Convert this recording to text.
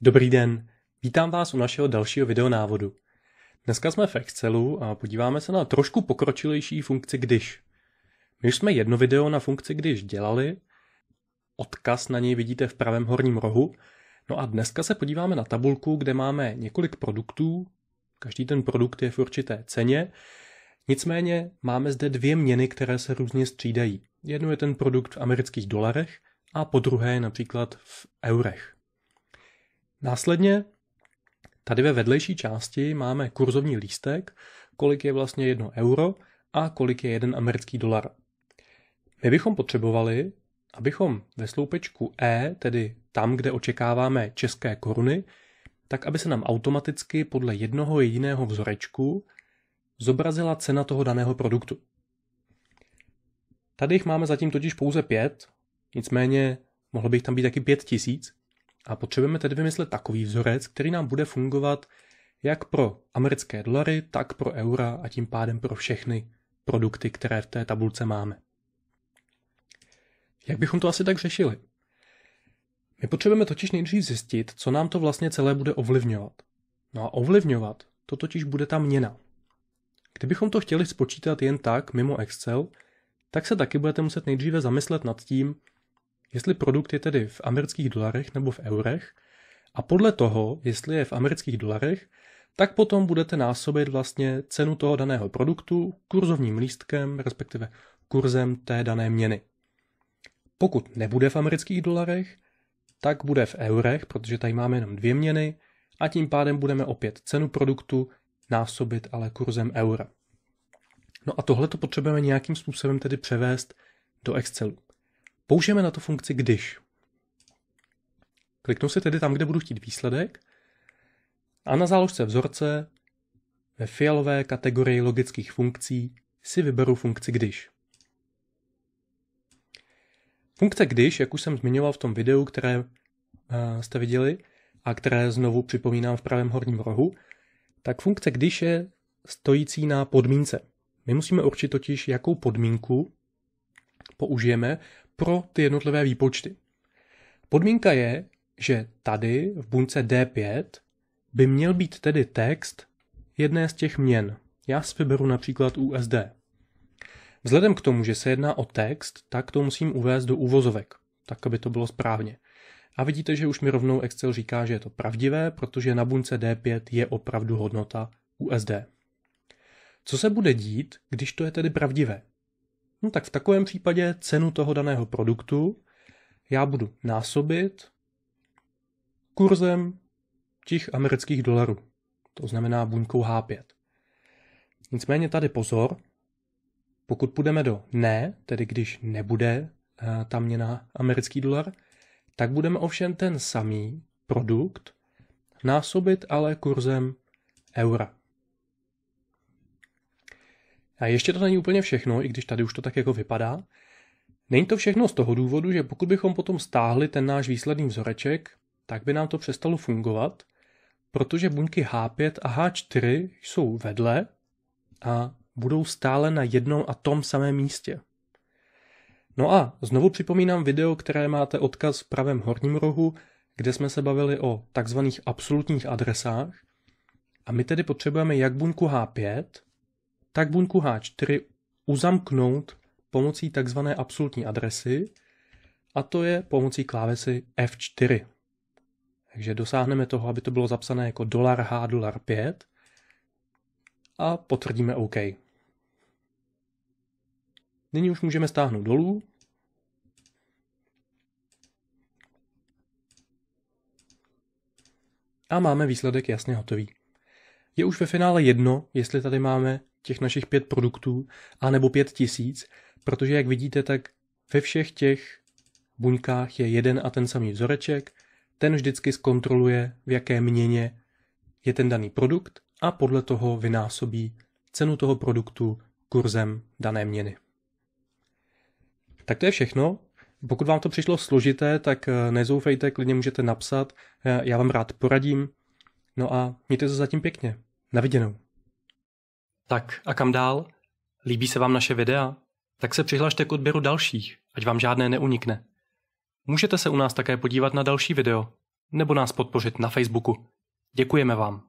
Dobrý den, vítám vás u našeho dalšího videonávodu. Dneska jsme v Excelu a podíváme se na trošku pokročilejší funkci když. My už jsme jedno video na funkci když dělali, odkaz na něj vidíte v pravém horním rohu, no a dneska se podíváme na tabulku, kde máme několik produktů, každý ten produkt je v určité ceně, nicméně máme zde dvě měny, které se různě střídají. Jedno je ten produkt v amerických dolarech a po druhé například v eurech. Následně tady ve vedlejší části máme kurzovní lístek, kolik je vlastně jedno euro a kolik je jeden americký dolar. My bychom potřebovali, abychom ve sloupečku E, tedy tam, kde očekáváme české koruny, tak aby se nám automaticky podle jednoho jediného vzorečku zobrazila cena toho daného produktu. Tady jich máme zatím totiž pouze pět, nicméně mohlo bych tam být taky pět tisíc, a potřebujeme tedy vymyslet takový vzorec, který nám bude fungovat jak pro americké dolary, tak pro eura a tím pádem pro všechny produkty, které v té tabulce máme. Jak bychom to asi tak řešili? My potřebujeme totiž nejdřív zjistit, co nám to vlastně celé bude ovlivňovat. No a ovlivňovat to totiž bude ta měna. Kdybychom to chtěli spočítat jen tak, mimo Excel, tak se taky budete muset nejdříve zamyslet nad tím, jestli produkt je tedy v amerických dolarech nebo v eurech a podle toho, jestli je v amerických dolarech, tak potom budete násobit vlastně cenu toho daného produktu kurzovním lístkem, respektive kurzem té dané měny. Pokud nebude v amerických dolarech, tak bude v eurech, protože tady máme jenom dvě měny a tím pádem budeme opět cenu produktu násobit ale kurzem eura. No a tohle to potřebujeme nějakým způsobem tedy převést do Excelu. Použijeme na to funkci když. Kliknu si tedy tam, kde budu chtít výsledek a na záložce vzorce ve fialové kategorii logických funkcí si vyberu funkci když. Funkce když, jak už jsem zmiňoval v tom videu, které eh, jste viděli a které znovu připomínám v pravém horním rohu, tak funkce když je stojící na podmínce. My musíme určit totiž, jakou podmínku použijeme pro ty jednotlivé výpočty. Podmínka je, že tady v bunce D5 by měl být tedy text jedné z těch měn. Já si vyberu například USD. Vzhledem k tomu, že se jedná o text, tak to musím uvést do úvozovek, tak aby to bylo správně. A vidíte, že už mi rovnou Excel říká, že je to pravdivé, protože na bunce D5 je opravdu hodnota USD. Co se bude dít, když to je tedy pravdivé? No tak v takovém případě cenu toho daného produktu já budu násobit kurzem těch amerických dolarů. To znamená buňkou H5. Nicméně tady pozor, pokud půjdeme do ne, tedy když nebude eh, ta měna americký dolar, tak budeme ovšem ten samý produkt násobit ale kurzem eura. A ještě to není úplně všechno, i když tady už to tak jako vypadá. Není to všechno z toho důvodu, že pokud bychom potom stáhli ten náš výsledný vzoreček, tak by nám to přestalo fungovat, protože buňky H5 a H4 jsou vedle a budou stále na jednom a tom samém místě. No a znovu připomínám video, které máte odkaz v pravém horním rohu, kde jsme se bavili o takzvaných absolutních adresách. A my tedy potřebujeme jak buňku H5, tak buňku H4 uzamknout pomocí tzv. absolutní adresy, a to je pomocí klávesy F4. Takže dosáhneme toho, aby to bylo zapsané jako $H$5 a potvrdíme OK. Nyní už můžeme stáhnout dolů. A máme výsledek jasně hotový. Je už ve finále jedno, jestli tady máme těch našich pět produktů, anebo pět tisíc, protože jak vidíte, tak ve všech těch buňkách je jeden a ten samý vzoreček, ten vždycky zkontroluje, v jaké měně je ten daný produkt a podle toho vynásobí cenu toho produktu kurzem dané měny. Tak to je všechno. Pokud vám to přišlo složité, tak eh, nezoufejte, klidně můžete napsat, eh, já vám rád poradím. No a mějte se zatím pěkně. Naviděnou. Tak a kam dál? Líbí se vám naše videa? Tak se přihlašte k odběru dalších, ať vám žádné neunikne. Můžete se u nás také podívat na další video, nebo nás podpořit na Facebooku. Děkujeme vám.